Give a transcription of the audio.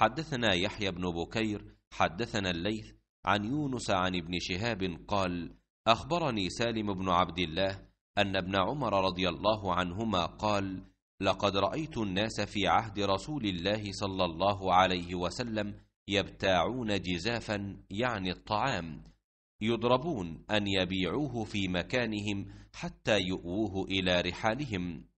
حدثنا يحيى بن بكير حدثنا الليث عن يونس عن ابن شهاب قال أخبرني سالم بن عبد الله أن ابن عمر رضي الله عنهما قال لقد رأيت الناس في عهد رسول الله صلى الله عليه وسلم يبتاعون جزافا يعني الطعام يضربون أن يبيعوه في مكانهم حتى يؤوه إلى رحالهم